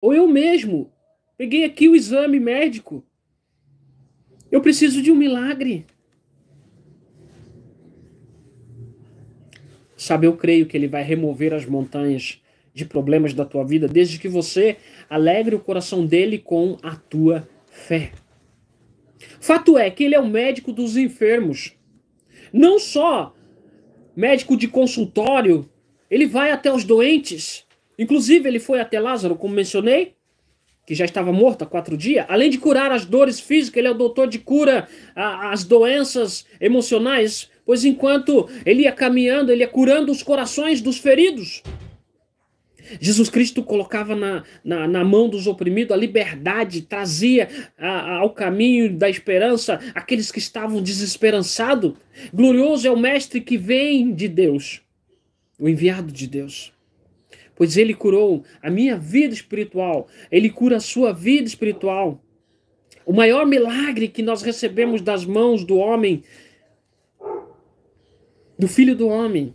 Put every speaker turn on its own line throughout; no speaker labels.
Ou eu mesmo peguei aqui o exame médico. Eu preciso de um milagre. Sabe, eu creio que ele vai remover as montanhas de problemas da tua vida, desde que você alegre o coração dele com a tua fé. Fato é que ele é o médico dos enfermos. Não só médico de consultório, ele vai até os doentes. Inclusive, ele foi até Lázaro, como mencionei, que já estava morto há quatro dias. Além de curar as dores físicas, ele é o doutor de cura a, as doenças emocionais. Pois enquanto ele ia caminhando, ele ia curando os corações dos feridos. Jesus Cristo colocava na, na, na, mão dos oprimidos a liberdade, trazia a, a, ao caminho da esperança aqueles que estavam desesperançados. Glorioso é o Mestre que vem de Deus, o enviado de Deus pois ele curou a minha vida espiritual, ele cura a sua vida espiritual. O maior milagre que nós recebemos das mãos do homem, do filho do homem,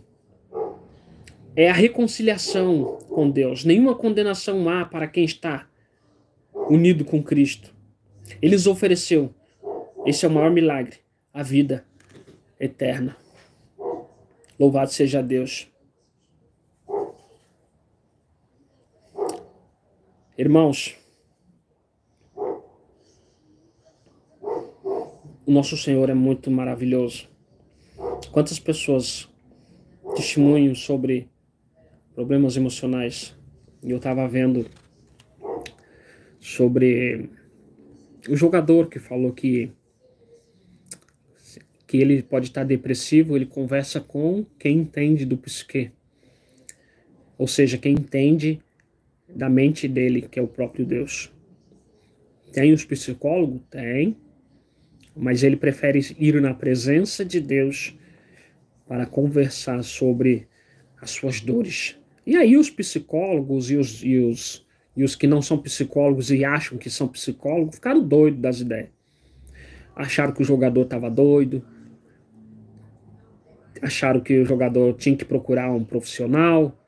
é a reconciliação com Deus. Nenhuma condenação há para quem está unido com Cristo. Ele nos ofereceu, esse é o maior milagre, a vida eterna. Louvado seja Deus. Irmãos, o nosso Senhor é muito maravilhoso. Quantas pessoas testemunham sobre problemas emocionais? E eu estava vendo sobre o jogador que falou que que ele pode estar depressivo, ele conversa com quem entende do psique. Ou seja, quem entende da mente dele, que é o próprio Deus. Tem os psicólogos? Tem. Mas ele prefere ir na presença de Deus para conversar sobre as suas dores. E aí os psicólogos e os, e os, e os que não são psicólogos e acham que são psicólogos ficaram doidos das ideias. Acharam que o jogador estava doido, acharam que o jogador tinha que procurar um profissional,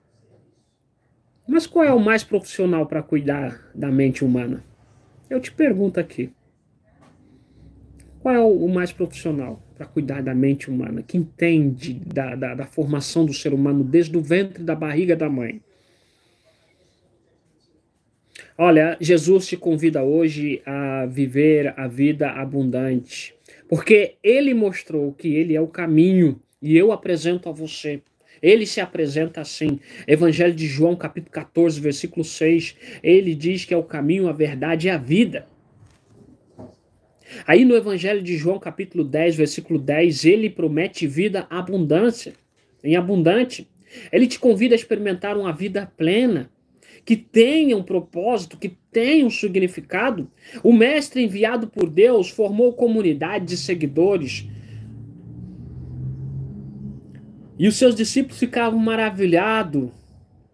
mas qual é o mais profissional para cuidar da mente humana? Eu te pergunto aqui. Qual é o mais profissional para cuidar da mente humana, que entende da, da, da formação do ser humano desde o ventre da barriga da mãe? Olha, Jesus te convida hoje a viver a vida abundante, porque ele mostrou que ele é o caminho e eu apresento a você ele se apresenta assim. Evangelho de João, capítulo 14, versículo 6. Ele diz que é o caminho, a verdade e a vida. Aí no Evangelho de João, capítulo 10, versículo 10, ele promete vida abundância, em abundante. Ele te convida a experimentar uma vida plena, que tenha um propósito, que tenha um significado. O mestre enviado por Deus formou comunidade de seguidores e os seus discípulos ficavam maravilhados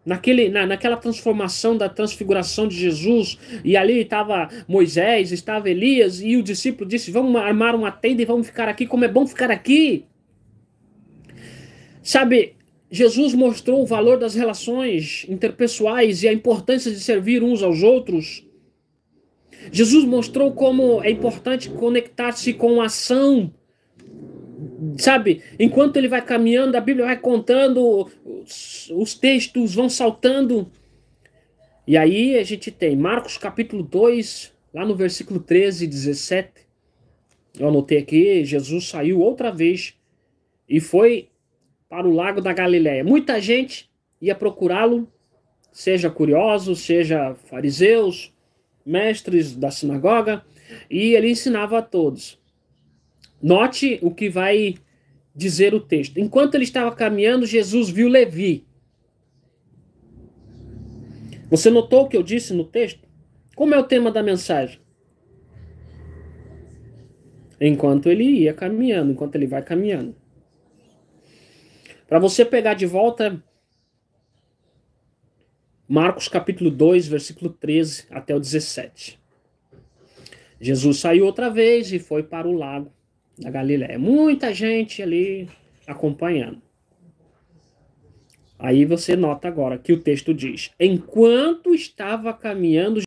naquele, na, naquela transformação da transfiguração de Jesus, e ali estava Moisés, estava Elias, e o discípulo disse: Vamos armar uma tenda e vamos ficar aqui, como é bom ficar aqui. Sabe, Jesus mostrou o valor das relações interpessoais e a importância de servir uns aos outros. Jesus mostrou como é importante conectar-se com a ação sabe? Enquanto ele vai caminhando, a Bíblia vai contando, os, os textos vão saltando. E aí a gente tem Marcos capítulo 2, lá no versículo 13 e 17. Eu anotei aqui, Jesus saiu outra vez e foi para o lago da Galiléia. Muita gente ia procurá-lo, seja curiosos, seja fariseus, mestres da sinagoga, e ele ensinava a todos. Note o que vai dizer o texto. Enquanto ele estava caminhando, Jesus viu Levi. Você notou o que eu disse no texto? Como é o tema da mensagem? Enquanto ele ia caminhando, enquanto ele vai caminhando. Para você pegar de volta Marcos capítulo 2, versículo 13 até o 17. Jesus saiu outra vez e foi para o lago da Galileia. É muita gente ali acompanhando. Aí você nota agora que o texto diz: Enquanto estava caminhando,